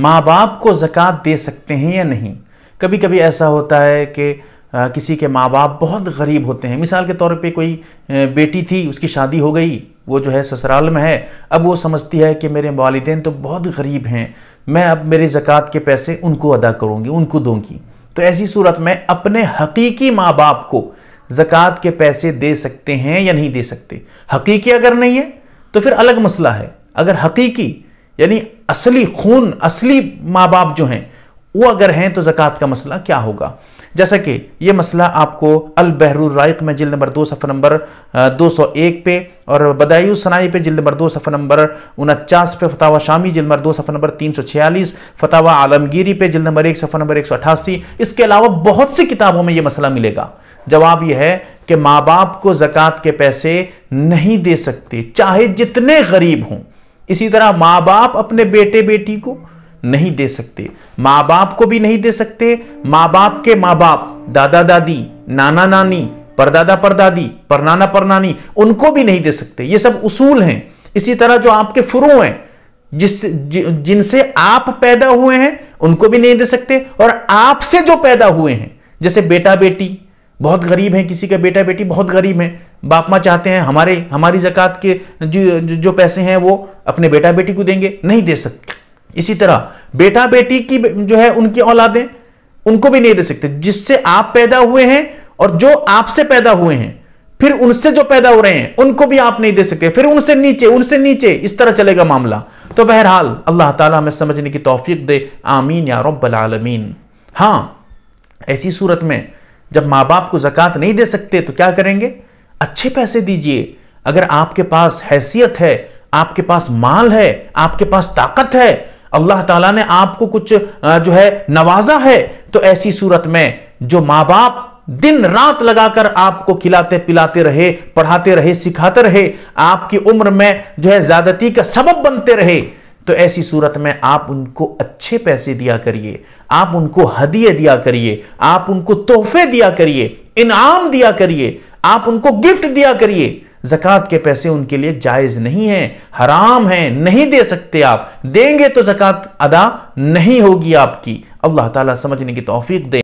माँ बाप को ज़क़़त दे सकते हैं या नहीं कभी कभी ऐसा होता है कि किसी के माँ बाप बहुत गरीब होते हैं मिसाल के तौर पे कोई बेटी थी उसकी शादी हो गई वो जो है ससुराल में है अब वो समझती है कि मेरे वालदेन तो बहुत गरीब हैं मैं अब मेरे ज़क़़त के पैसे उनको अदा करूँगी उनको दूँगी तो ऐसी सूरत में अपने हकीकी माँ बाप को ज़क़़त के पैसे दे सकते हैं या नहीं दे सकते हकीकी अगर नहीं है तो फिर अलग मसला है अगर हकीकी यानी असली खून असली माँ बाप जो हैं वो अगर हैं तो ज़क़़त का मसला क्या होगा जैसा कि ये मसला आपको अल बहरुल में जिल नंबर दो सफ़र नंबर दो सौ एक पे और बदायू सनाई पे जिल नंबर दो सफ़र नंबर उनचास पे फतावा शामी जिल नंबर दो सफ़र नंबर तीन सौ छियालीस फतावा आलमगीरी पे जिल नंबर एक सफ़र नंबर एक सौ अठासी इसके अलावा बहुत सी किताबों में ये मसला मिलेगा जवाब यह है कि माँ बाप को ज़क़़त के पैसे नहीं दे सकते चाहे जितने गरीब हों इसी तरह माँ बाप अपने बेटे बेटी को नहीं दे सकते माँ बाप को भी नहीं दे सकते माँ बाप के माँ बाप दादा दादी नाना नानी परदादा परदादी परनाना परनानी उनको भी नहीं दे सकते ये सब उसूल हैं इसी तरह जो आपके फ्रू हैं जिस जिनसे आप पैदा हुए हैं उनको भी नहीं दे सकते और आपसे जो पैदा हुए हैं जैसे बेटा बेटी बहुत गरीब हैं किसी का बेटा बेटी बहुत गरीब हैं बाप माँ चाहते हैं हमारे हमारी ज़क़़त के जो जो पैसे हैं वो अपने बेटा बेटी को देंगे नहीं दे सकते इसी तरह बेटा बेटी की जो है उनकी औलादें उनको भी नहीं दे सकते जिससे आप पैदा हुए हैं और जो आपसे पैदा हुए हैं फिर उनसे जो पैदा हो रहे हैं उनको भी आप नहीं दे सकते फिर उनसे नीचे उनसे नीचे इस तरह चलेगा मामला तो बहरहाल अल्लाह ताला हमें समझने की तौफीक दे आमीन या रब्बल आलमीन हाँ ऐसी सूरत में जब माँ बाप को जक़ात नहीं दे सकते तो क्या करेंगे अच्छे पैसे दीजिए अगर आपके पास हैसियत है आपके पास माल है आपके पास ताकत है अल्लाह ताला ने आपको कुछ जो है नवाजा है तो ऐसी सूरत में जो माँ बाप दिन रात लगाकर आपको खिलाते पिलाते रहे पढ़ाते रहे सिखाते रहे आपकी उम्र में जो है ज्यादती का सबब बनते रहे तो ऐसी सूरत में आप उनको अच्छे पैसे दिया करिए आप उनको हदिये दिया करिए आप उनको तोहफे दिया करिए इनाम दिया करिए आप उनको गिफ्ट दिया करिए जक़ात के पैसे उनके लिए जायज़ नहीं है हराम है नहीं दे सकते आप देंगे तो जक़ात अदा नहीं होगी आपकी अल्लाह ताला समझने की तोफीक दें